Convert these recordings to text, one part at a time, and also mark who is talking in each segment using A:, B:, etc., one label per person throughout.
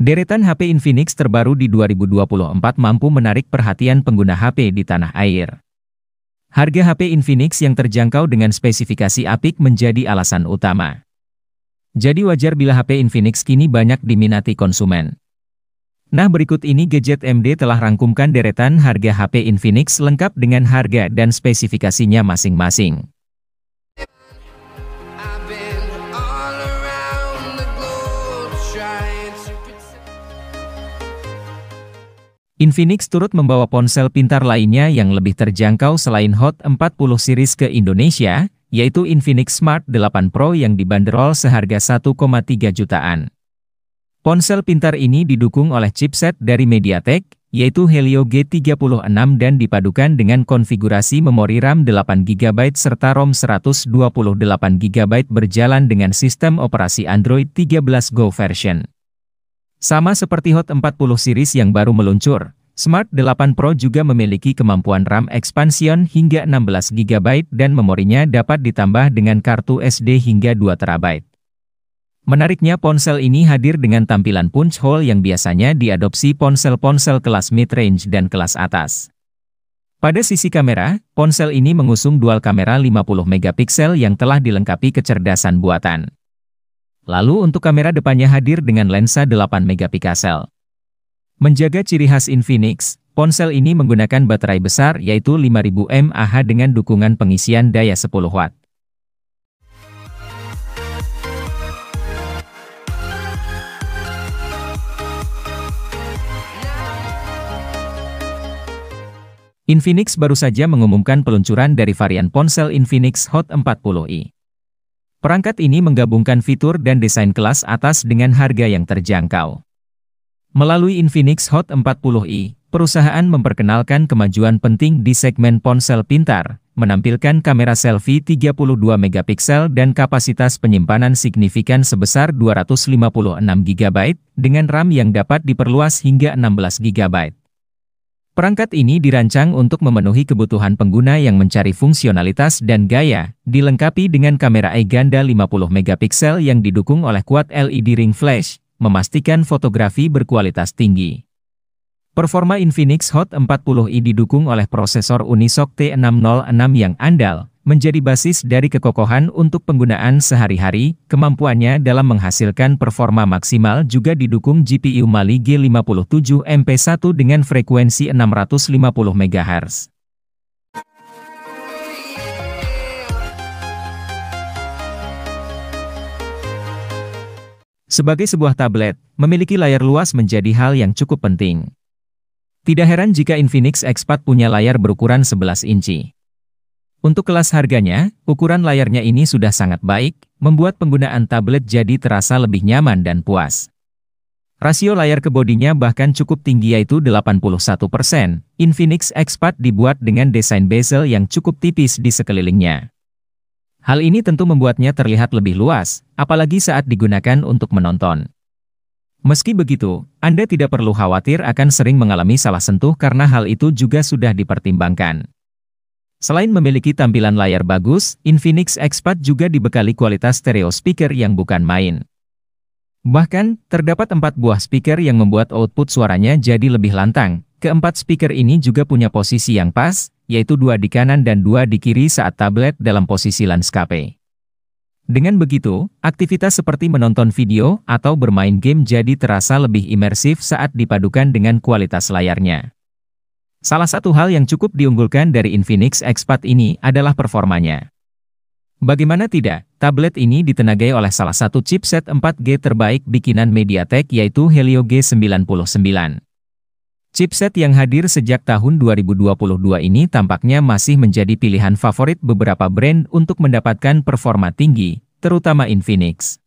A: Deretan HP Infinix terbaru di 2024 mampu menarik perhatian pengguna HP di tanah air. Harga HP Infinix yang terjangkau dengan spesifikasi apik menjadi alasan utama. Jadi wajar bila HP Infinix kini banyak diminati konsumen. Nah berikut ini Gadget MD telah rangkumkan deretan harga HP Infinix lengkap dengan harga dan spesifikasinya masing-masing. Infinix turut membawa ponsel pintar lainnya yang lebih terjangkau selain Hot 40 series ke Indonesia, yaitu Infinix Smart 8 Pro yang dibanderol seharga 1,3 jutaan. Ponsel pintar ini didukung oleh chipset dari MediaTek, yaitu Helio G36 dan dipadukan dengan konfigurasi memori RAM 8GB serta ROM 128GB berjalan dengan sistem operasi Android 13 Go version. Sama seperti Hot 40 series yang baru meluncur, Smart 8 Pro juga memiliki kemampuan RAM expansion hingga 16GB dan memorinya dapat ditambah dengan kartu SD hingga 2TB. Menariknya ponsel ini hadir dengan tampilan punch hole yang biasanya diadopsi ponsel-ponsel kelas mid-range dan kelas atas. Pada sisi kamera, ponsel ini mengusung dual kamera 50 MP yang telah dilengkapi kecerdasan buatan. Lalu untuk kamera depannya hadir dengan lensa 8 megapiksel. Menjaga ciri khas Infinix, ponsel ini menggunakan baterai besar yaitu 5000 mAh dengan dukungan pengisian daya 10 watt. Infinix baru saja mengumumkan peluncuran dari varian ponsel Infinix Hot 40i. Perangkat ini menggabungkan fitur dan desain kelas atas dengan harga yang terjangkau. Melalui Infinix Hot 40i, perusahaan memperkenalkan kemajuan penting di segmen ponsel pintar, menampilkan kamera selfie 32 mp dan kapasitas penyimpanan signifikan sebesar 256 GB dengan RAM yang dapat diperluas hingga 16 GB. Perangkat ini dirancang untuk memenuhi kebutuhan pengguna yang mencari fungsionalitas dan gaya, dilengkapi dengan kamera e-ganda 50MP yang didukung oleh kuat LED Ring Flash, memastikan fotografi berkualitas tinggi. Performa Infinix Hot 40i didukung oleh prosesor Unisoc T606 yang andal, menjadi basis dari kekokohan untuk penggunaan sehari-hari, kemampuannya dalam menghasilkan performa maksimal juga didukung GPU Mali G57 MP1 dengan frekuensi 650 MHz. Sebagai sebuah tablet, memiliki layar luas menjadi hal yang cukup penting. Tidak heran jika Infinix X4 punya layar berukuran 11 inci. Untuk kelas harganya, ukuran layarnya ini sudah sangat baik, membuat penggunaan tablet jadi terasa lebih nyaman dan puas. Rasio layar ke bodinya bahkan cukup tinggi yaitu 81%. Infinix x dibuat dengan desain bezel yang cukup tipis di sekelilingnya. Hal ini tentu membuatnya terlihat lebih luas, apalagi saat digunakan untuk menonton. Meski begitu, Anda tidak perlu khawatir akan sering mengalami salah sentuh karena hal itu juga sudah dipertimbangkan. Selain memiliki tampilan layar bagus, Infinix X4 juga dibekali kualitas stereo speaker yang bukan main. Bahkan, terdapat empat buah speaker yang membuat output suaranya jadi lebih lantang. Keempat speaker ini juga punya posisi yang pas, yaitu dua di kanan dan dua di kiri saat tablet dalam posisi landscape. Dengan begitu, aktivitas seperti menonton video atau bermain game jadi terasa lebih imersif saat dipadukan dengan kualitas layarnya. Salah satu hal yang cukup diunggulkan dari Infinix X4 ini adalah performanya. Bagaimana tidak, tablet ini ditenagai oleh salah satu chipset 4G terbaik bikinan MediaTek yaitu Helio G99. Chipset yang hadir sejak tahun 2022 ini tampaknya masih menjadi pilihan favorit beberapa brand untuk mendapatkan performa tinggi, terutama Infinix.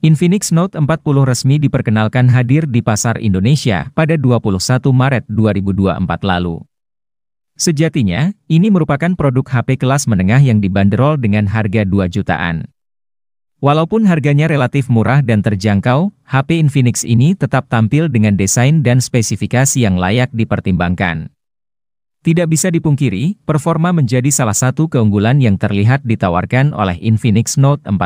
A: Infinix Note 40 resmi diperkenalkan hadir di pasar Indonesia pada 21 Maret 2024 lalu. Sejatinya, ini merupakan produk HP kelas menengah yang dibanderol dengan harga 2 jutaan. Walaupun harganya relatif murah dan terjangkau, HP Infinix ini tetap tampil dengan desain dan spesifikasi yang layak dipertimbangkan. Tidak bisa dipungkiri, performa menjadi salah satu keunggulan yang terlihat ditawarkan oleh Infinix Note 40.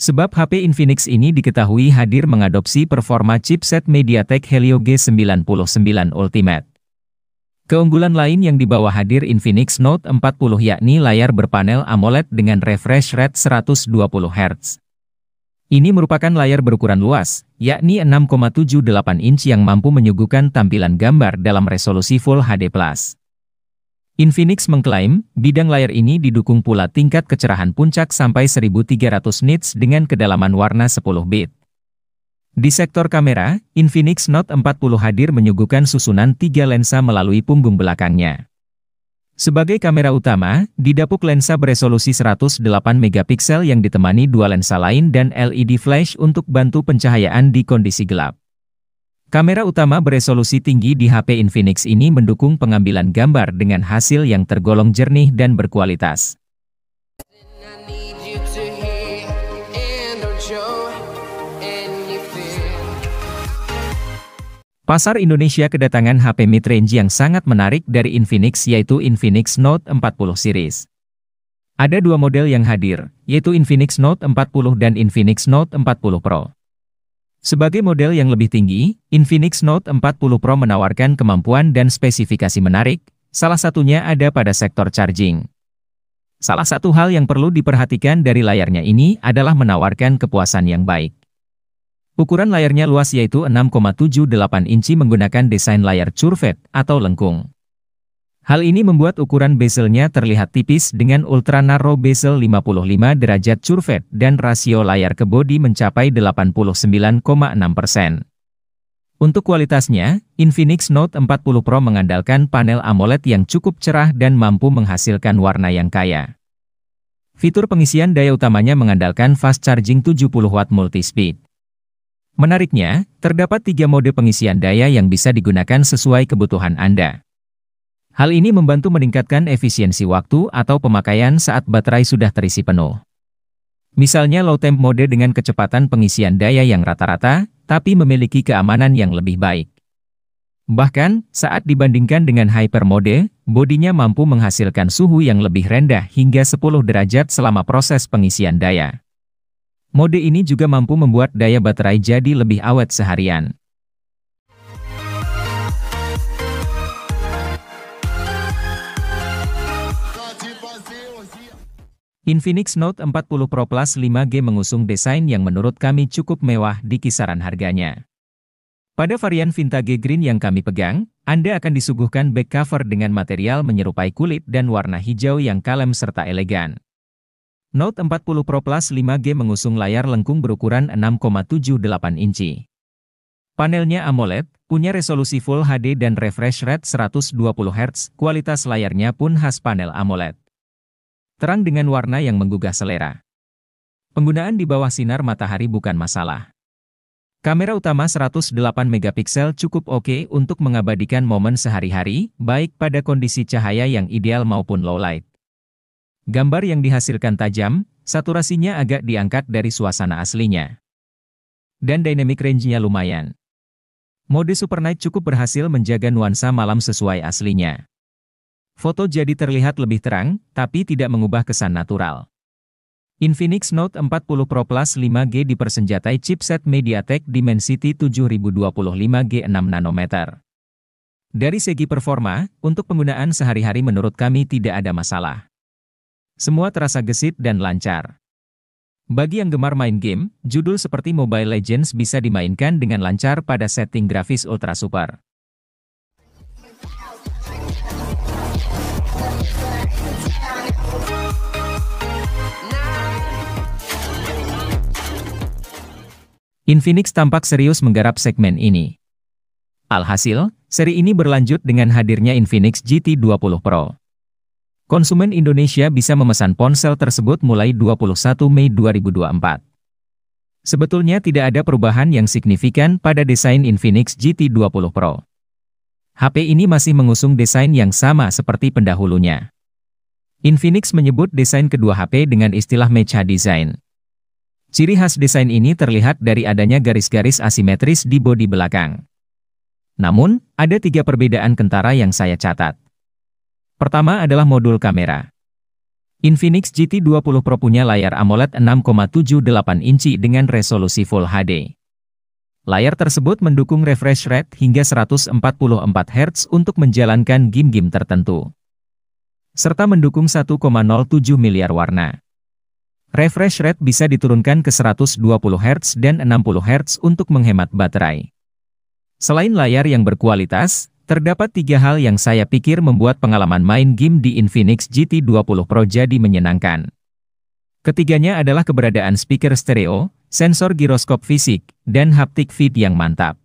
A: Sebab HP Infinix ini diketahui hadir mengadopsi performa chipset MediaTek Helio G99 Ultimate. Keunggulan lain yang dibawa hadir Infinix Note 40 yakni layar berpanel AMOLED dengan refresh rate 120Hz. Ini merupakan layar berukuran luas, yakni 6,78 inci yang mampu menyuguhkan tampilan gambar dalam resolusi Full HD+. Infinix mengklaim, bidang layar ini didukung pula tingkat kecerahan puncak sampai 1300 nits dengan kedalaman warna 10 bit. Di sektor kamera, Infinix Note 40 hadir menyuguhkan susunan tiga lensa melalui punggung belakangnya. Sebagai kamera utama, didapuk lensa beresolusi 108 megapiksel yang ditemani dua lensa lain dan LED flash untuk bantu pencahayaan di kondisi gelap. Kamera utama beresolusi tinggi di HP Infinix ini mendukung pengambilan gambar dengan hasil yang tergolong jernih dan berkualitas. Pasar Indonesia kedatangan HP mid-range yang sangat menarik dari Infinix yaitu Infinix Note 40 series. Ada dua model yang hadir, yaitu Infinix Note 40 dan Infinix Note 40 Pro. Sebagai model yang lebih tinggi, Infinix Note 40 Pro menawarkan kemampuan dan spesifikasi menarik, salah satunya ada pada sektor charging. Salah satu hal yang perlu diperhatikan dari layarnya ini adalah menawarkan kepuasan yang baik. Ukuran layarnya luas yaitu 6,78 inci menggunakan desain layar curved atau lengkung. Hal ini membuat ukuran bezelnya terlihat tipis dengan ultra narrow bezel 55 derajat curved dan rasio layar ke bodi mencapai 89,6%. Untuk kualitasnya, Infinix Note 40 Pro mengandalkan panel AMOLED yang cukup cerah dan mampu menghasilkan warna yang kaya. Fitur pengisian daya utamanya mengandalkan fast charging 70 watt multi-speed. Menariknya, terdapat tiga mode pengisian daya yang bisa digunakan sesuai kebutuhan Anda. Hal ini membantu meningkatkan efisiensi waktu atau pemakaian saat baterai sudah terisi penuh. Misalnya low temp mode dengan kecepatan pengisian daya yang rata-rata, tapi memiliki keamanan yang lebih baik. Bahkan, saat dibandingkan dengan hyper mode, bodinya mampu menghasilkan suhu yang lebih rendah hingga 10 derajat selama proses pengisian daya. Mode ini juga mampu membuat daya baterai jadi lebih awet seharian. Infinix Note 40 Pro Plus 5G mengusung desain yang menurut kami cukup mewah di kisaran harganya. Pada varian vintage green yang kami pegang, Anda akan disuguhkan back cover dengan material menyerupai kulit dan warna hijau yang kalem serta elegan. Note 40 Pro Plus 5G mengusung layar lengkung berukuran 6,78 inci. Panelnya AMOLED, punya resolusi Full HD dan refresh rate 120Hz, kualitas layarnya pun khas panel AMOLED terang dengan warna yang menggugah selera. Penggunaan di bawah sinar matahari bukan masalah. Kamera utama 108 megapiksel cukup oke untuk mengabadikan momen sehari-hari, baik pada kondisi cahaya yang ideal maupun low light. Gambar yang dihasilkan tajam, saturasinya agak diangkat dari suasana aslinya. Dan dynamic range-nya lumayan. Mode super night cukup berhasil menjaga nuansa malam sesuai aslinya. Foto jadi terlihat lebih terang, tapi tidak mengubah kesan natural. Infinix Note 40 Pro Plus 5G dipersenjatai chipset MediaTek Dimensity 7025G 6 nanometer. Dari segi performa, untuk penggunaan sehari-hari menurut kami tidak ada masalah. Semua terasa gesit dan lancar. Bagi yang gemar main game, judul seperti Mobile Legends bisa dimainkan dengan lancar pada setting grafis ultra super. Infinix tampak serius menggarap segmen ini. Alhasil, seri ini berlanjut dengan hadirnya Infinix GT20 Pro. Konsumen Indonesia bisa memesan ponsel tersebut mulai 21 Mei 2024. Sebetulnya tidak ada perubahan yang signifikan pada desain Infinix GT20 Pro. HP ini masih mengusung desain yang sama seperti pendahulunya. Infinix menyebut desain kedua HP dengan istilah Mecha Design. Ciri khas desain ini terlihat dari adanya garis-garis asimetris di bodi belakang. Namun, ada tiga perbedaan kentara yang saya catat. Pertama adalah modul kamera. Infinix GT20 Pro punya layar AMOLED 6,78 inci dengan resolusi Full HD. Layar tersebut mendukung refresh rate hingga 144 Hz untuk menjalankan game-game tertentu. Serta mendukung 1,07 miliar warna. Refresh rate bisa diturunkan ke 120 Hz dan 60 Hz untuk menghemat baterai. Selain layar yang berkualitas, terdapat tiga hal yang saya pikir membuat pengalaman main game di Infinix GT20 Pro jadi menyenangkan. Ketiganya adalah keberadaan speaker stereo, sensor giroskop fisik, dan haptic feed yang mantap.